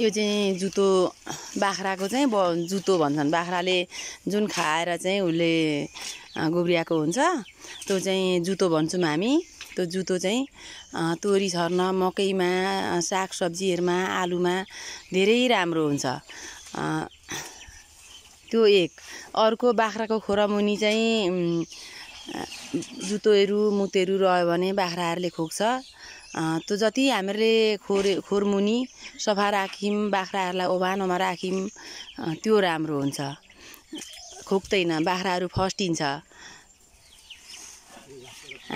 यो चाहिँ जुतो बाख्राको चाहिँ ब जुतो भन्छन् बाख्राले जुन खाएर चाहिँ उसले गोब्रियाएको हुन्छ त्यो चाहिँ जुतो भन्छौँ हामी त्यो जुतो चाहिँ तोरी छर्न मकैमा सागसब्जीहरूमा आलुमा धेरै राम्रो हुन्छ त्यो एक अर्को बाख्राको खोरामुनि चाहिँ जुतोहरू मुतेहरू रह्यो भने बाख्राहरूले खोक्छ त्यो जति हामीले खोर खोरमुनि सफा राख्यौँ बाख्राहरूलाई ओभानोमा राख्यौँ त्यो राम्रो हुन्छ खोक्दैन बाख्राहरू फस्टिन्छ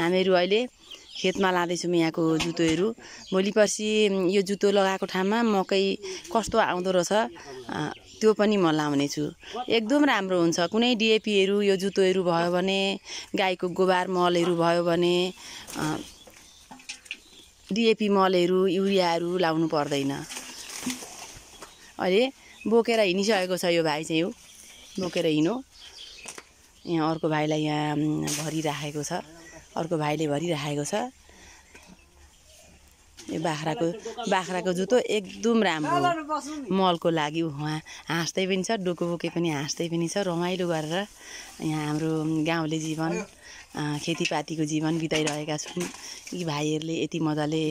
हामीहरू अहिले खेतमा लाँदैछौँ यहाँको जुतोहरू भोलि पर्सि यो जुतो लगाएको ठाउँमा मकै कस्तो आउँदो रहेछ त्यो पनि म लाउने छु एकदम राम्रो हुन्छ कुनै डिएपीहरू यो जुतोहरू भयो भने गाईको गोबर मलहरू भयो भने डिएपी मलहरू युरियाहरू लाउनु पर्दैन अहिले बोकेर हिँडिसकेको छ यो भाइ चाहिँ हो बोकेर हिँडो यहाँ अर्को भाइलाई यहाँ भरिराखेको छ अर्को भाइले भरिराखेको छ यो बाख्राको बाख्राको जुत्तो एकदम राम्रो मलको लागि उहाँ हाँस्दै पनि छ डुको बोके पनि हाँस्दै पनि छ रमाइलो गरेर यहाँ हाम्रो गाउँले जीवन खेतीपातीको जीवन बिताइरहेका छौँ यी भाइहरूले यति मजाले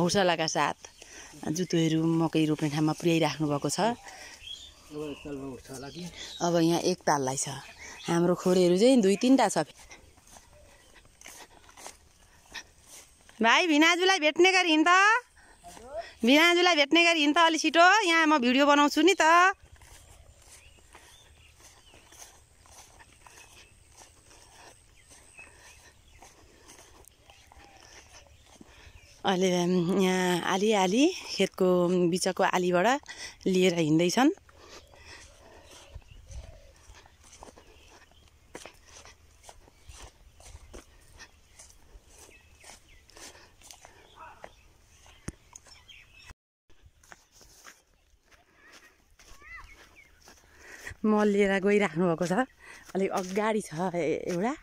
हौसलाका साथ जुत्तोहरू मकै रोप्ने ठाउँमा पुर्याइराख्नु भएको छ अब यहाँ एक ताललाई छ हाम्रो खोरेहरू चाहिँ दुई तिनवटा छ भाइ भिनाजुलाई भेट्ने गरी हिँड त भिनाजुलाई भेट्ने गरी हिँड त अलि छिटो यहाँ म भिडियो बनाउँछु नि त अहिले यहाँ आली आली खेतको बिचको आलीबाट लिएर हिँड्दैछन् मल लिएर गइराख्नु भएको छ अलिक अगाडि छ एउटा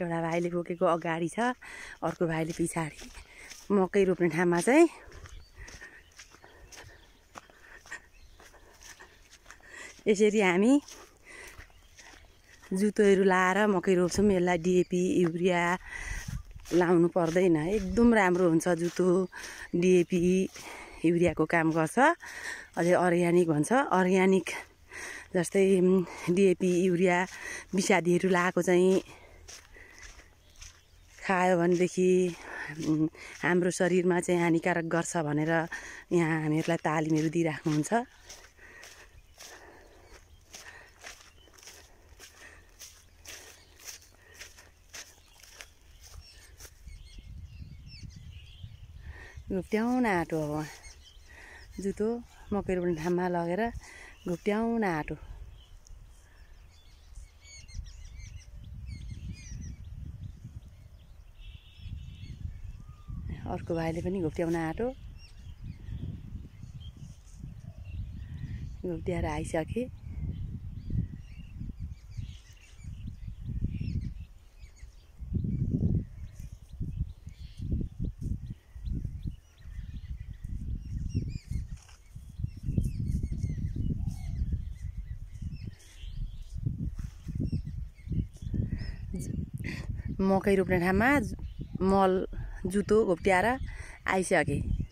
एउटा भाइले बोकेको अगाडि छ अर्को भाइले पछाडि मकै रोप्ने ठाउँमा चाहिँ यसरी हामी जुतोहरू लाएर मकै रोप्छौँ यसलाई डिएपी युरिया लाउनु पर्दैन एकदम राम्रो हुन्छ जुतो डिएपी युरियाको काम गर्छ अझै अर्ग्यानिक भन्छ अर्ग्यानिक जस्तै डिएपी युरिया विषादीहरू लगाएको चाहिँ खायो भनेदेखि हाम्रो शरीरमा चाहिँ हानिकारक गर्छ भनेर यहाँ हामीहरूलाई तालिमहरू दिइराख्नुहुन्छ घुप्ट्याउन आँटो अब जुतो मकै पनि ठाउँमा लगेर आँटो अर्को भाइले पनि घुप्ट्याउन आँटो घुप्ट्याएर आइसके मकै रोप्ने ठाउँमा मल जुतो घोप्ट्याएर आइसकेँ